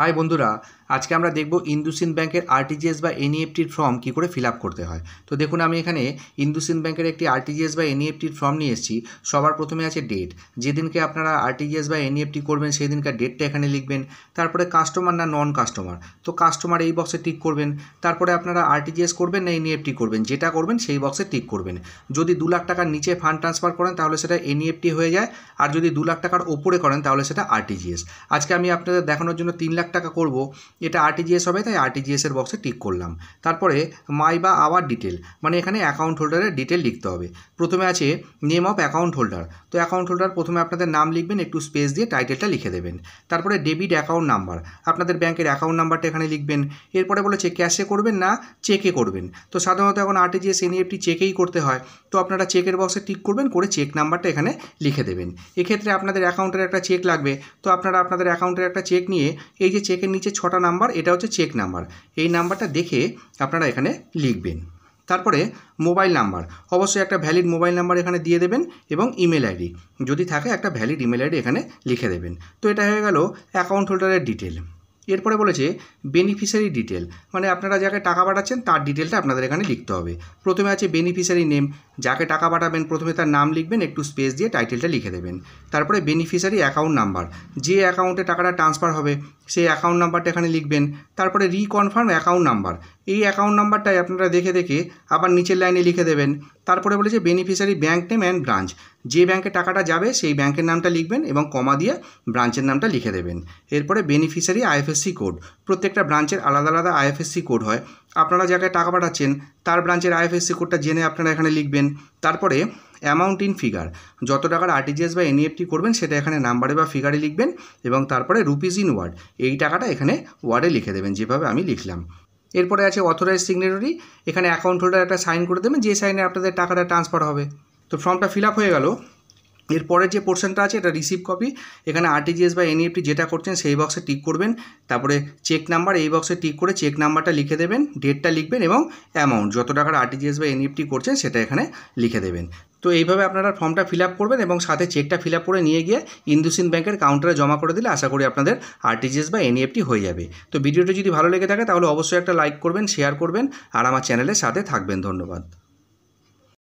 high বন্ধুরা আজকে আমরা দেখব ইন্দুসিন ব্যাংকের আরটিজিএস বা এনইএফটির ফর্ম কি করে ফিল করতে হয় তো দেখুন আমি এখানে ইন্দুসিন ব্যাংকের একটি আরটিজিএস বা এনইএফটির ফর্ম নিয়ে এসেছি সবার প্রথমে আছে ডেট যেদিনকে আপনারা আরটিজিএস বা এনইএফটি করবেন সেই দিনকার ডেটটা এখানে লিখবেন তারপরে কাস্টমার না নন কাস্টমার তো কাস্টমার এই বক্সে টিক করবেন তারপরে আপনারা আরটিজিএস করবেন না এনইএফটি করবেন যেটা করবেন সেই বক্সে টিক করবেন যদি দু লাখ টাকার নিচে ফান্ড ট্রান্সফার করেন তাহলে সেটা এনইএফটি হয়ে যায় আর যদি দু লাখ টাকার ওপরে করেন তাহলে সেটা আরটিজিএস আজকে আমি আপনাদের দেখানোর জন্য তিন লাখ টাকা করব এটা আরটিজিএস হবে তাই আরটিজিএসের বক্সে টিক করলাম তারপরে মাই বা আওয়ার ডিটেল মানে এখানে অ্যাকাউন্ট হোল্ডারের ডিটেল লিখতে হবে প্রথমে আছে নেম অফ অ্যাকাউন্ট হোল্ডার তো অ্যাকাউন্ট হোল্ডার প্রথমে আপনাদের নাম লিখবেন একটু স্পেস দিয়ে টাইটেলটা লিখে দেবেন তারপরে ডেবিট অ্যাকাউন্ট নাম্বার আপনাদের ব্যাংকের অ্যাকাউন্ট নাম্বারটা এখানে লিখবেন এরপরে বলেছে ক্যাশে করবেন না চেকে করবেন তো সাধারণত এখন আরটিজিএস এনইএফটি চেকেই করতে হয় তো আপনারা চেকের বক্সে টিক করবেন করে চেক নাম্বারটা এখানে লিখে দেবেন এক্ষেত্রে আপনাদের অ্যাকাউন্টের একটা চেক লাগবে তো আপনারা আপনাদের অ্যাকাউন্টের একটা চেক নিয়ে এই যে চেকের নিচে ছটা নাম্বার এটা হচ্ছে চেক নাম্বার এই নাম্বারটা দেখে আপনারা এখানে লিখবেন তারপরে মোবাইল নাম্বার অবশ্যই একটা ভ্যালিড মোবাইল নাম্বার এখানে দিয়ে দেবেন এবং ইমেল আইডি যদি থাকে একটা ভ্যালিড ইমেল আইডি এখানে লিখে দেবেন তো এটা হয়ে গেল অ্যাকাউন্ট হোল্ডারের ডিটেল এরপরে বলেছে বেনিফিশিয়ারি ডিটেল মানে আপনারা যাকে টাকা পাঠাচ্ছেন তার ডিটেলটা আপনাদের এখানে লিখতে হবে প্রথমে আছে বেনিফিশিয়ারি নেম যাকে টাকা পাঠাবেন প্রথমে তার নাম লিখবেন একটু স্পেস দিয়ে টাইটেলটা লিখে দেবেন তারপরে বেনিফিশিয়ারি অ্যাকাউন্ট নাম্বার যে অ্যাকাউন্টে টাকাটা ট্রান্সফার হবে সেই অ্যাকাউন্ট নাম্বারটা এখানে লিখবেন তারপরে রিকনফার্ম অ্যাকাউন্ট নাম্বার এই অ্যাকাউন্ট নাম্বারটাই আপনারা দেখে দেখে আবার নিচের লাইনে লিখে দেবেন তারপরে বলেছে beneficiary bank name and branch যে ব্যাঙ্কে টাকাটা যাবে সেই ব্যাঙ্কের নামটা লিখবেন এবং কমা দিয়ে ব্রাঞ্চের নামটা লিখে দেবেন এরপরে বেনিফিশিয়ারি আইএফএসসি কোড প্রত্যেকটা ব্রাঞ্চের আলাদা আলাদা আইএফএসসি কোড হয় আপনারা জায়গায় টাকা পাঠাচ্ছেন তার ব্রাঞ্চের আইএফএসসি কোডটা জেনে আপনারা এখানে লিখবেন তারপরে অ্যামাউন্ট ইন ফিগার যত টাকার আরটিজিএস বা এনইএফটি e করবেন সেটা এখানে নাম্বারে বা ফিগারে লিখবেন এবং তারপরে রুপিজ ইন ওয়ার্ড এই টাকাটা এখানে ওয়ার্ডে লিখে দেবেন যেভাবে আমি লিখলাম এরপরে আছে অথরাইজ সিগনেটরি এখানে অ্যাকাউন্ট হোল্ডার একটা সাইন করে দেবেন যে সাইনে আপনাদের টাকাটা ট্রান্সফার হবে তো ফর্মটা ফিল আপ হয়ে গেল এরপরে যে পোর্শনটা আছে এটা রিসিভ কপি এখানে আরটিজিএস বা এনইএফটি e যেটা করছেন সেই বক্সে টিক করবেন তারপরে চেক নাম্বার এই বক্সে টিক করে চেক নাম্বারটা লিখে দেবেন ডেটটা লিখবেন এবং অ্যামাউন্ট যত টাকার আরটিজিএস বা এনইএফটি e করছেন সেটা এখানে লিখে দেবেন তো এইভাবে আপনারা ফর্মটা ফিল করবেন এবং সাথে চেকটা ফিল করে নিয়ে গিয়ে ইন্দুসিন ব্যাংকের কাউন্টারে জমা করে দিলে আশা করি আপনাদের আরটিজিএস বা এনইএফটি e হয়ে যাবে তো ভিডিওটি যদি ভালো লেগে থাকে তাহলে অবশ্যই একটা লাইক করবেন শেয়ার করবেন আর আমার চ্যানেলের সাথে থাকবেন ধন্যবাদ